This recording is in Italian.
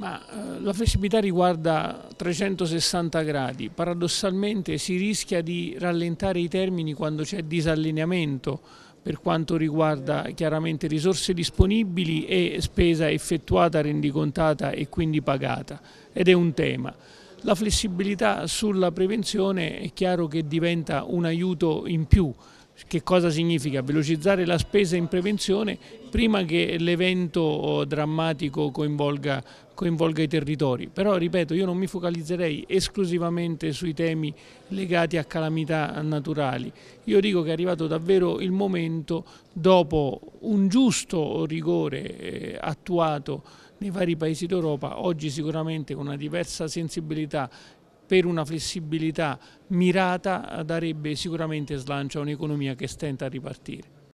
Ma eh, la flessibilità riguarda 360 gradi, paradossalmente si rischia di rallentare i termini quando c'è disallineamento per quanto riguarda chiaramente risorse disponibili e spesa effettuata, rendicontata e quindi pagata ed è un tema. La flessibilità sulla prevenzione è chiaro che diventa un aiuto in più che cosa significa? Velocizzare la spesa in prevenzione prima che l'evento oh, drammatico coinvolga, coinvolga, i territori. Però, ripeto, io non mi focalizzerei esclusivamente sui temi legati a calamità naturali. Io dico che è arrivato davvero il momento, dopo un giusto rigore eh, attuato nei vari paesi d'Europa, oggi sicuramente con una diversa sensibilità per una flessibilità mirata darebbe sicuramente slancio a un'economia che stenta a ripartire.